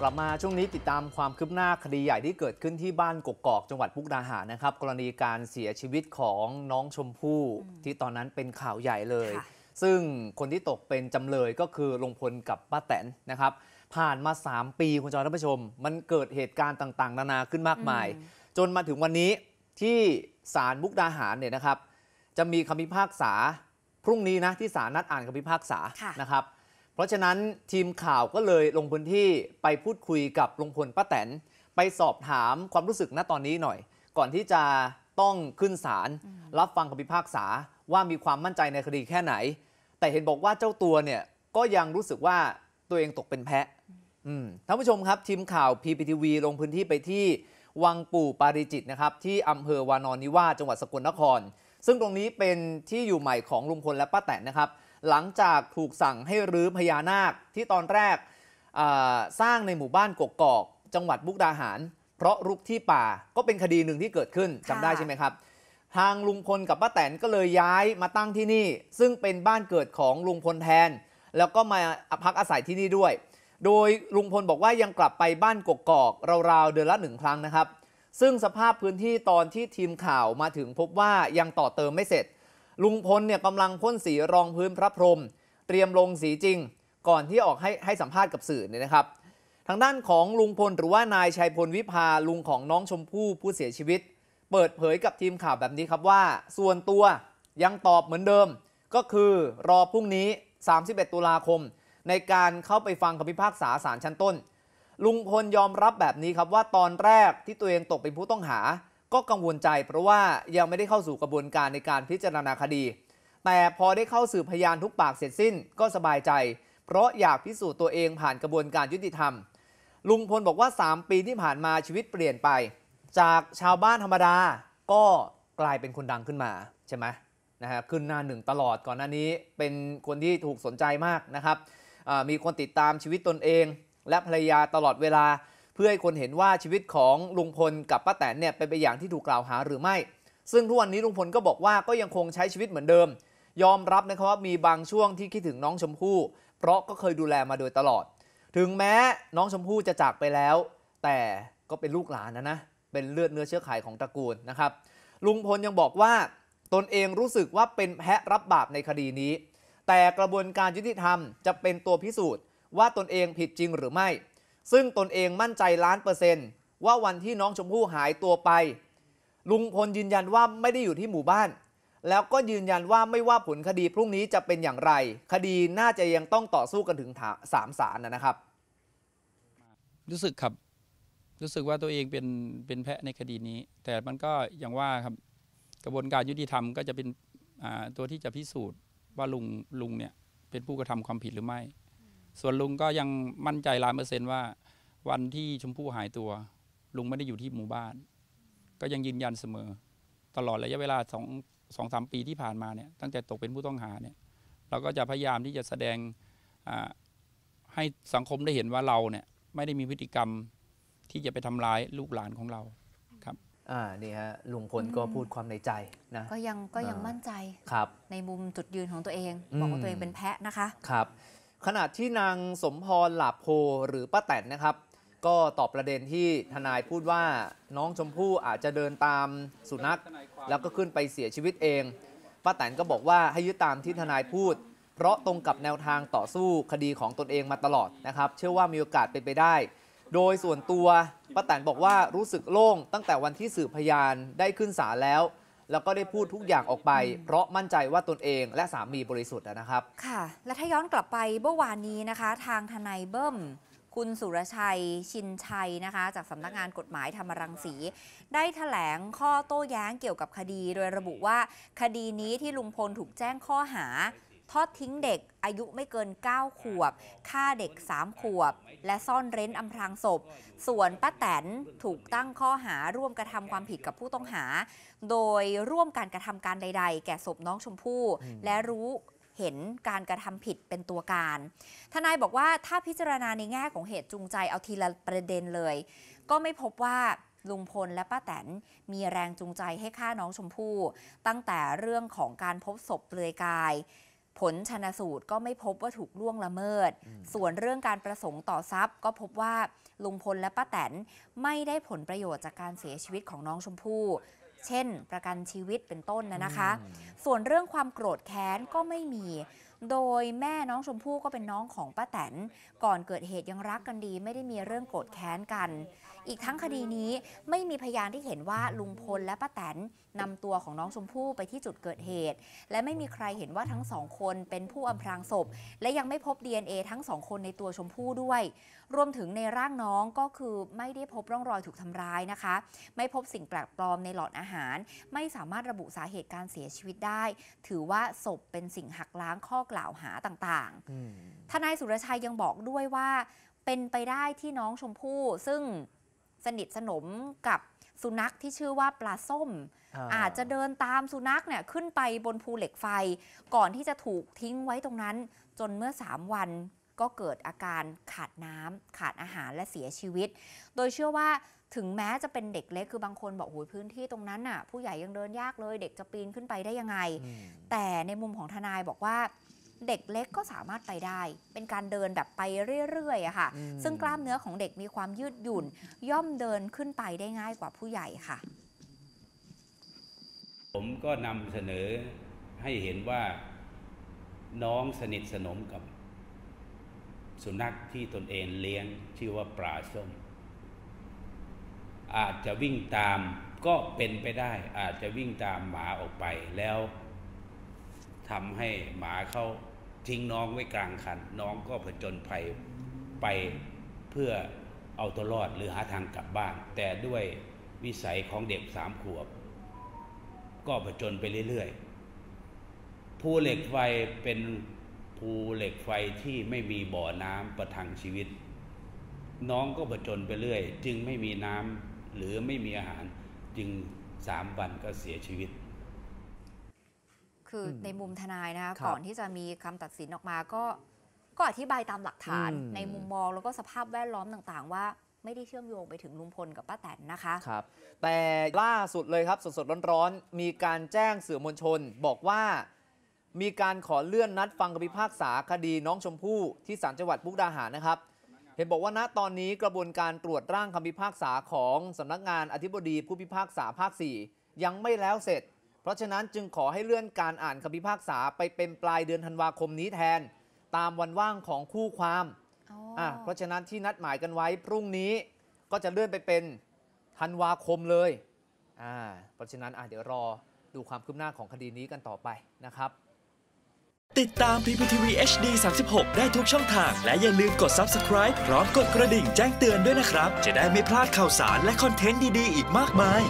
กลับมาช่วงนี้ติดตามความคืบหน้าคดีใหญ่ที่เกิดขึ้นที่บ้านกกอกจังหวัดพุกดาหานะครับ กรณีการเสียชีวิตของน้องชมพู่ที่ตอนนั้นเป็นข่าวใหญ่เลย ซึ่งคนที่ตกเป็นจำเลยก็คือลงพลกับป้าแตนนะครับ ผ่านมา 3 ปีคุณจอยท่านผู้ชมมันเกิดเหตุการณ์ต่างๆ นานาขึ้นมากมาย จนมาถึงวันนี้ที่ศาลมุกดาหารเนี่ยนะครับ จะมีคำพิพากษา พรุ่งนี้นะที่ศาลนัดอ่านคำพิพากษานะครับเพราะฉะนั้นทีมข่าวก็เลยลงพื้นที่ไปพูดคุยกับลุงพลป้าแตนไปสอบถามความรู้สึกณตอนนี้หน่อย ก่อนที่จะต้องขึ้นศาลรับฟังคำพิพากษาว่ามีความมั่นใจในคดีแค่ไหน แต่เห็นบอกว่าเจ้าตัวเนี่ยก็ยังรู้สึกว่าตัวเองตกเป็นแพ้ท่านผู้ชมครับทีมข่าว PPTV ลงพื้นที่ไปที่วังปู่ปาริจิตนะครับ ที่อำเภอวานอนนิวาจังหวัดสกลนคร ซึ่งตรงนี้เป็นที่อยู่ใหม่ของลุงพลและป้าแตนนะครับหลังจากถูกสั่งให้รื้อพญานาคที่ตอนแรกสร้างในหมู่บ้านกกอก จังหวัดบุกดาหาร เพราะรุกที่ป่าก็เป็นคดีหนึ่งที่เกิดขึ้นจำได้ใช่ไหมครับ ทางลุงพลกับป้าแตนก็เลยย้ายมาตั้งที่นี่ ซึ่งเป็นบ้านเกิดของลุงพลแทน แล้วก็มาพักอาศัยที่นี่ด้วย โดยลุงพลบอกว่ายังกลับไปบ้านกกอก ราวๆเดือนละหนึ่งครั้งนะครับ ซึ่งสภาพพื้นที่ตอนที่ทีมข่าวมาถึงพบว่ายังต่อเติมไม่เสร็จลุงพลเนี่ยกำลังพ่นสีรองพื้นพระพรหมเตรียมลงสีจริงก่อนที่ออกให้ให้สัมภาษณ์กับสื่อเนี่ยนะครับ ทางด้านของลุงพลหรือว่านายชัยพลวิภา ลุงของน้องชมพู่ผู้เสียชีวิต เปิดเผยกับทีมข่าวแบบนี้ครับว่า ส่วนตัวยังตอบเหมือนเดิม ก็คือรอพรุ่งนี้ 31 ตุลาคม ในการเข้าไปฟังคำพิพากษาศาลชั้นต้น ลุงพลยอมรับแบบนี้ครับว่าตอนแรกที่ตัวเองตกเป็นผู้ต้องหาก็กังวลใจ เพราะว่ายังไม่ได้เข้าสู่กระบวนการในการพิจารณาคดี แต่พอได้เข้าสืบพยานทุกปากเสร็จสิ้นก็สบายใจ เพราะอยากพิสูจน์ตัวเองผ่านกระบวนการยุติธรรม ลุงพลบอกว่า 3 ปีที่ผ่านมาชีวิตเปลี่ยนไป จากชาวบ้านธรรมดาก็กลายเป็นคนดังขึ้นมาใช่ไหมนะฮะขึ้นหน้าหนึ่งตลอดก่อนหน้านี้เป็นคนที่ถูกสนใจมากนะครับมีคนติดตามชีวิตตนเอง และภรรยาตลอดเวลาพื่อให้คนเห็นว่าชีวิตของลุงพลกับป้าแตนเนี่ยเป็นไปอย่างที่ถูกกล่าวหาหรือไม่ ซึ่งทุกวันนี้ลุงพลก็บอกว่าก็ยังคงใช้ชีวิตเหมือนเดิม ยอมรับนะครับว่ามีบางช่วงที่คิดถึงน้องชมพู่ เพราะก็เคยดูแลมาโดยตลอด ถึงแม้น้องชมพู่จะจากไปแล้ว แต่ก็เป็นลูกหลานนะนะ เป็นเลือดเนื้อเชื้อไขของตระกูลนะครับ ลุงพลยังบอกว่า ตนเองรู้สึกว่าเป็นแพะรับบาปในคดีนี้ แต่กระบวนการยุติธรรมจะเป็นตัวพิสูจน์ว่าตนเองผิดจริงหรือไม่ซึ่งตนเองมั่นใจล้านเปอร์เซนต์ว่าวันที่น้องชมพู่หายตัวไปลุงพลยืนยันว่าไม่ได้อยู่ที่หมู่บ้าน แล้วก็ยืนยันว่าไม่ว่าผลคดีพรุ่งนี้จะเป็นอย่างไร คดีน่าจะยังต้องต่อสู้กันถึงสามศาลนะครับรู้สึกครับรู้สึกว่าตัวเองเป็นเป็นแพะในคดีนี้ แต่มันก็อย่างว่าครับกระบวนการยุติธรรมก็จะเป็นตัวที่จะพิสูจน์ว่าลุงลุงเนี่ยเป็นผู้กระทำความผิดหรือไม่ส่วนลุงก็ยังมั่นใจล้านเปอร์เซนต์ว่า วันที่ชมพู่หายตัว ลุงไม่ได้อยู่ที่หมู่บ้าน ก็ยังยืนยันเสมอ ตลอดระยะเวลาสองสองสามปีที่ผ่านมาเนี่ยตั้งแต่ตกเป็นผู้ต้องหาเนี่ย เราก็จะพยายามที่จะแสดงให้สังคมได้เห็นว่าเราเนี่ย ไม่ได้มีพฤติกรรมที่จะไปทำร้ายลูกหลานของเราครับ อ่านี่ฮะลุงพลก็พูดความในใจนะก็ยังก็ยังมั่นใจครับ ในมุมจุดยืนของตัวเอง บอกว่าตัวเองเป็นแพะนะคะครับขณะที่นางสมพรหลาโพหรือ ป้าแตนนะครับ ก็ตอบประเด็นที่ทนายพูดว่าน้องชมพู่อาจจะเดินตามสุนัข แล้วก็ขึ้นไปเสียชีวิตเองป้าแตนก็บอกว่าให้ยึดตามที่ทนายพูด เพราะตรงกับแนวทางต่อสู้คดีของตนเองมาตลอดนะครับเชื่อว่ามีโอกาสเป็นไปได้ โดยส่วนตัวป้าแตนบอกว่ารู้สึกโล่งตั้งแต่วันที่สืบพยานได้ขึ้นศาลแล้วแล้วก็ได้พูดทุกอย่างออกไป เพราะมั่นใจว่าตนเองและสามีบริสุทธิ์นะครับ ค่ะ และถ้าย้อนกลับไปเมื่อวานนี้นะคะ ทางทนายเบิ้มคุณสุรชัย ชินชัยนะคะจากสำนักงานกฎหมายธรรมรังสีได้ถแถลงข้อโต้แย้งเกี่ยวกับคดีโดยระบุว่าคดีนี้ที่ลุงพลถูกแจ้งข้อหาทอดทิ้งเด็กอายุไม่เกิน 9 ขวบฆ่าเด็ก 3 ขวบและซ่อนเร้นอำพรางศพ ส่วนป้าแตนถูกตั้งข้อหาร่วมกระทำความผิดกับผู้ต้องหา โดยร่วมการกระทำการใดๆ แก่ศพน้องชมพู่ และรู้เห็นการกระทำผิดเป็นตัวการ ทนายบอกว่าถ้าพิจารณาในแง่ของเหตุจูงใจเอาทีละประเด็นเลย ก็ไม่พบว่าลุงพลและป้าแตนมีแรงจูงใจให้ฆ่าน้องชมพู่ ตั้งแต่เรื่องของการพบศพเปลือยกายผลชนะสูตรก็ไม่พบว่าถูกล่วงละเมิด ส่วนเรื่องการประสงค์ต่อทรัพย์ ก็พบว่า ลุงพลและป้าแตน ไม่ได้ผลประโยชน์จากการเสียชีวิตของน้องชมพู่ เช่นประกันชีวิตเป็นต้นนะนะคะ ส่วนเรื่องความโกรธแค้นก็ไม่มีโดยแม่น้องชมพู่ก็เป็นน้องของป้าแตนก่อนเกิดเหตุยังรักกันดี ไม่ได้มีเรื่องโกรธแค้นกัน อีกทั้งคดีนี้ไม่มีพยานที่เห็นว่าลุงพลและป้าแตนนำตัวของน้องชมพู่ไปที่จุดเกิดเหตุ และไม่มีใครเห็นว่าทั้งสองคนเป็นผู้อำพรางศพและยังไม่พบ DNA ทั้งสองคนในตัวชมพู่ด้วย รวมถึงในร่างน้องก็คือไม่ได้พบร่องรอยถูกทำร้ายนะคะ ไม่พบสิ่งแปลกปลอมในหลอดอาหาร ไม่สามารถระบุสาเหตุการเสียชีวิตได้ ถือว่าศพเป็นสิ่งหักล้างข้ออกล่าวหาต่างๆ ทนายสุรชัยยังบอกด้วยว่าเป็นไปได้ที่น้องชมพู่ ซึ่งสนิทสนมกับสุนัขที่ชื่อว่าปลาส้ม อาจจะเดินตามสุนัขเนี่ยขึ้นไปบนภูเหล็กไฟก่อนที่จะถูกทิ้งไว้ตรงนั้น จนเมื่อ 3 วันก็เกิดอาการขาดน้ำขาดอาหารและเสียชีวิต โดยเชื่อว่าถึงแม้จะเป็นเด็กเล็ก คือบางคนบอกโอ้ยพื้นที่ตรงนั้นน่ะผู้ใหญ่ยังเดินยากเลยเด็กจะปีนขึ้นไปได้ยังไง แต่ในมุมของทนายบอกว่าเด็กเล็กก็สามารถไปได้ เป็นการเดินแบบไปเรื่อยๆอะค่ะซึ่งกล้ามเนื้อของเด็กมีความยืดหยุ่นย่อมเดินขึ้นไปได้ง่ายกว่าผู้ใหญ่ค่ะ ผมก็นำเสนอให้เห็นว่า น้องสนิทสนมกับ สุนัขที่ตนเองเลี้ยงชื่อว่าปลาส้มอาจจะวิ่งตามก็เป็นไปได้ อาจจะวิ่งตามหมาออกไปแล้วทำให้หมาเขาทิ้งน้องไว้กลางคัน น้องก็ผจญภัยไปเพื่อเอาตัวรอดหรือหาทางกลับบ้านแต่ด้วยวิสัยของเด็กสามขวบ ก็ผจญไปเรื่อยๆภูเหล็กไฟเป็นภูเหล็กไฟที่ไม่มีบ่อน้ำประทังชีวิต น้องก็ผจญไปเรื่อยจึงไม่มีน้ำหรือไม่มีอาหารจึงสามวันก็เสียชีวิตคือในมุมทนายนะคะก่อนที่จะมีคำตัดสินออกมาก็ก็อธิบายตามหลักฐานในมุมมองแล้วก็สภาพแวดล้อมต่างๆว่าไม่ได้เชื่อมโยงไปถึงลุงพลกับป้าแตนนะคะครับแต่ล่าสุดเลยครับสดๆร้อนๆมีการแจ้งสื่อมวลชนบอกว่า มีการขอเลื่อนนัดฟังคำพิพากษาคดีน้องชมพู่ที่ศาลจังหวัดบุกดาหารนะครับ เห็นบอกว่าณตอนนี้กระบวนการตรวจร่างคำพิพากษาของสำนักงานอธิบดีผู้พิพากษาภาค4ยังไม่แล้วเสร็จราะฉะนั้นจึงขอให้เลื่อนการอ่านคำพิพากษาไปเป็นปลายเดือนธันวาคมนี้แทนตามวันว่างของคู่ความ เพราะฉะนั้นที่นัดหมายกันไว้ พรุ่งนี้ก็จะเลื่อนไปเป็นธันวาคมเลย เพราะฉะนั้นเดี๋ยวรอดูความคืบหน้าของคดีนี้กันต่อไปนะครับ ติดตามพพีีีทวีเอชดี36 ได้ทุกช่องทางและอย่าลืมกด subscribe พร้อมกดกระดิ่งแจ้งเตือนด้วยนะครับ จะได้ไม่พลาดข่าวสารและคอนเทนต์ดีๆอีกมากมาย